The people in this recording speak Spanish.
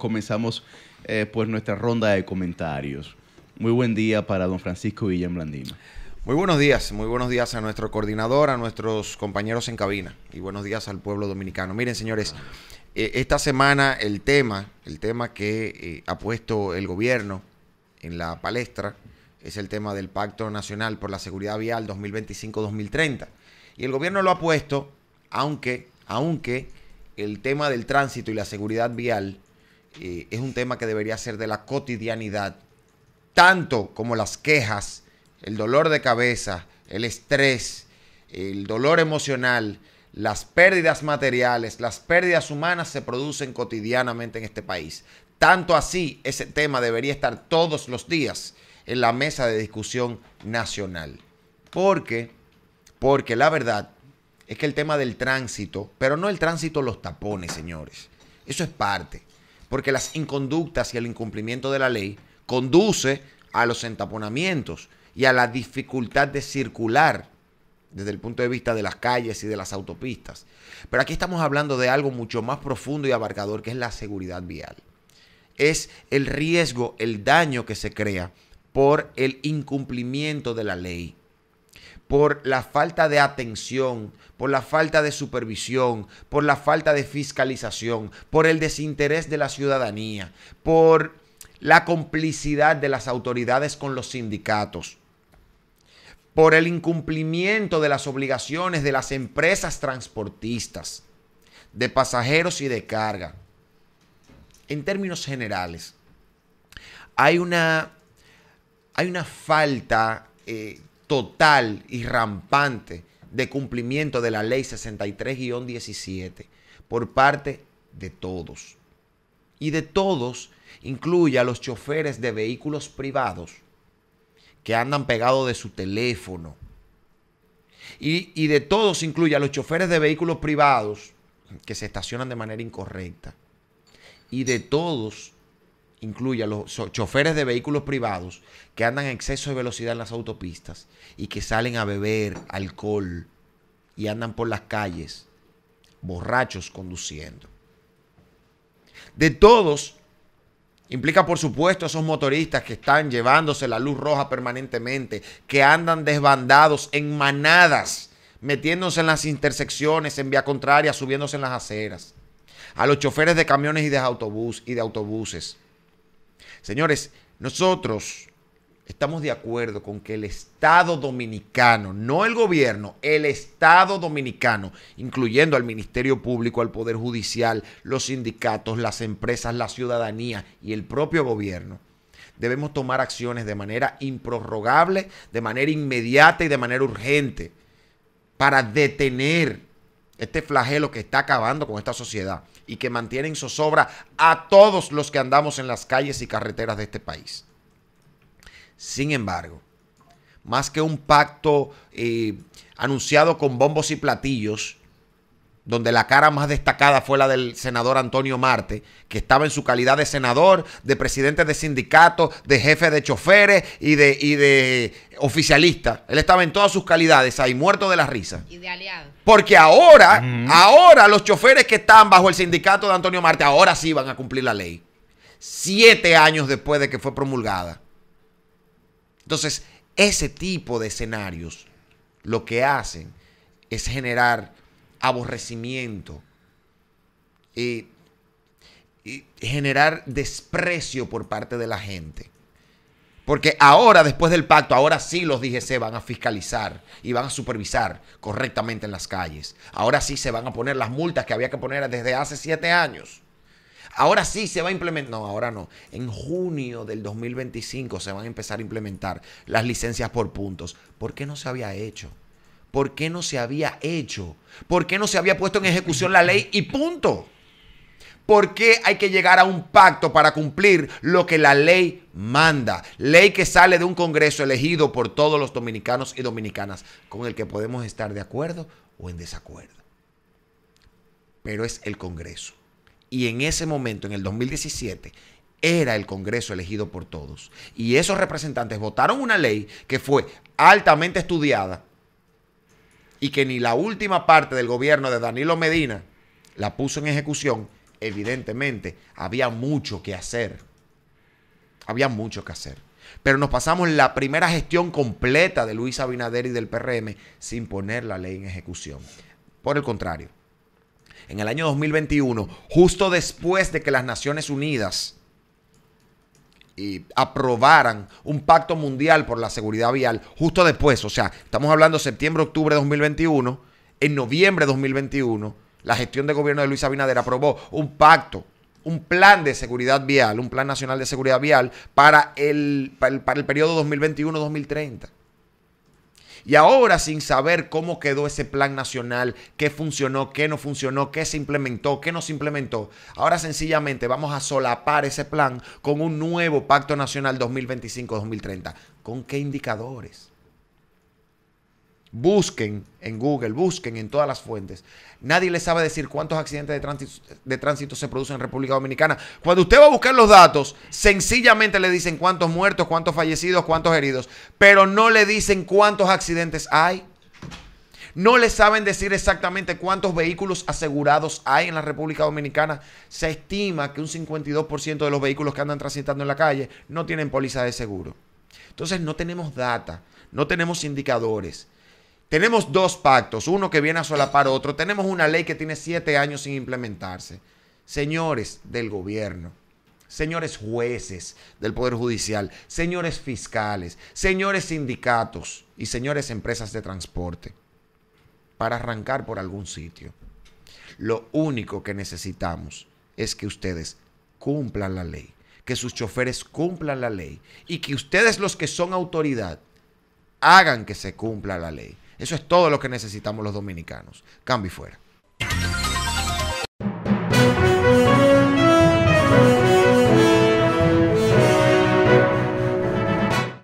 comenzamos eh, pues nuestra ronda de comentarios. Muy buen día para don Francisco Guillén Blandino. Muy buenos días, muy buenos días a nuestro coordinador, a nuestros compañeros en cabina y buenos días al pueblo dominicano. Miren, señores, eh, esta semana el tema, el tema que eh, ha puesto el gobierno en la palestra es el tema del Pacto Nacional por la Seguridad Vial 2025-2030. Y el gobierno lo ha puesto, aunque, aunque el tema del tránsito y la seguridad vial eh, es un tema que debería ser de la cotidianidad, tanto como las quejas, el dolor de cabeza, el estrés, el dolor emocional, las pérdidas materiales, las pérdidas humanas se producen cotidianamente en este país. Tanto así, ese tema debería estar todos los días en la mesa de discusión nacional. Porque, porque la verdad es que el tema del tránsito, pero no el tránsito, los tapones, señores. Eso es parte porque las inconductas y el incumplimiento de la ley conduce a los entaponamientos y a la dificultad de circular desde el punto de vista de las calles y de las autopistas. Pero aquí estamos hablando de algo mucho más profundo y abarcador que es la seguridad vial. Es el riesgo, el daño que se crea por el incumplimiento de la ley por la falta de atención, por la falta de supervisión, por la falta de fiscalización, por el desinterés de la ciudadanía, por la complicidad de las autoridades con los sindicatos, por el incumplimiento de las obligaciones de las empresas transportistas, de pasajeros y de carga. En términos generales, hay una, hay una falta eh, total y rampante de cumplimiento de la ley 63-17 por parte de todos. Y de todos incluye a los choferes de vehículos privados que andan pegados de su teléfono. Y, y de todos incluye a los choferes de vehículos privados que se estacionan de manera incorrecta. Y de todos a los choferes de vehículos privados que andan en exceso de velocidad en las autopistas y que salen a beber alcohol y andan por las calles borrachos conduciendo. De todos, implica por supuesto a esos motoristas que están llevándose la luz roja permanentemente, que andan desbandados en manadas, metiéndose en las intersecciones, en vía contraria, subiéndose en las aceras a los choferes de camiones y de autobús y de autobuses, Señores, nosotros estamos de acuerdo con que el Estado dominicano, no el gobierno, el Estado dominicano, incluyendo al Ministerio Público, al Poder Judicial, los sindicatos, las empresas, la ciudadanía y el propio gobierno, debemos tomar acciones de manera improrrogable, de manera inmediata y de manera urgente para detener este flagelo que está acabando con esta sociedad y que mantienen zozobra a todos los que andamos en las calles y carreteras de este país. Sin embargo, más que un pacto eh, anunciado con bombos y platillos, donde la cara más destacada fue la del senador Antonio Marte, que estaba en su calidad de senador, de presidente de sindicato, de jefe de choferes y de, de oficialista. Él estaba en todas sus calidades ahí, muerto de la risa. Y de aliado. Porque ahora, ahora los choferes que están bajo el sindicato de Antonio Marte, ahora sí van a cumplir la ley. Siete años después de que fue promulgada. Entonces, ese tipo de escenarios lo que hacen es generar aborrecimiento, y, generar desprecio por parte de la gente. Porque ahora, después del pacto, ahora sí los DGC van a fiscalizar y van a supervisar correctamente en las calles. Ahora sí se van a poner las multas que había que poner desde hace siete años. Ahora sí se va a implementar, no, ahora no. En junio del 2025 se van a empezar a implementar las licencias por puntos. ¿Por qué no se había hecho? ¿Por qué no se había hecho? ¿Por qué no se había puesto en ejecución la ley y punto? ¿Por qué hay que llegar a un pacto para cumplir lo que la ley manda? Ley que sale de un Congreso elegido por todos los dominicanos y dominicanas, con el que podemos estar de acuerdo o en desacuerdo. Pero es el Congreso. Y en ese momento, en el 2017, era el Congreso elegido por todos. Y esos representantes votaron una ley que fue altamente estudiada, y que ni la última parte del gobierno de Danilo Medina la puso en ejecución, evidentemente había mucho que hacer. Había mucho que hacer. Pero nos pasamos la primera gestión completa de Luis Abinader y del PRM sin poner la ley en ejecución. Por el contrario, en el año 2021, justo después de que las Naciones Unidas y aprobaran un pacto mundial por la seguridad vial justo después, o sea, estamos hablando septiembre, octubre de 2021, en noviembre de 2021, la gestión de gobierno de Luis Abinader aprobó un pacto, un plan de seguridad vial, un plan nacional de seguridad vial para el, para el, para el periodo 2021-2030. Y ahora sin saber cómo quedó ese plan nacional, qué funcionó, qué no funcionó, qué se implementó, qué no se implementó, ahora sencillamente vamos a solapar ese plan con un nuevo Pacto Nacional 2025-2030. ¿Con qué indicadores? Busquen en Google, busquen en todas las fuentes. Nadie le sabe decir cuántos accidentes de tránsito, de tránsito, se producen en República Dominicana. Cuando usted va a buscar los datos, sencillamente le dicen cuántos muertos, cuántos fallecidos, cuántos heridos, pero no le dicen cuántos accidentes hay. No le saben decir exactamente cuántos vehículos asegurados hay en la República Dominicana. Se estima que un 52% de los vehículos que andan transitando en la calle no tienen póliza de seguro. Entonces no tenemos data, no tenemos indicadores. Tenemos dos pactos, uno que viene a solapar otro. Tenemos una ley que tiene siete años sin implementarse. Señores del gobierno, señores jueces del Poder Judicial, señores fiscales, señores sindicatos y señores empresas de transporte, para arrancar por algún sitio. Lo único que necesitamos es que ustedes cumplan la ley, que sus choferes cumplan la ley y que ustedes los que son autoridad hagan que se cumpla la ley. Eso es todo lo que necesitamos los dominicanos. Cambi fuera.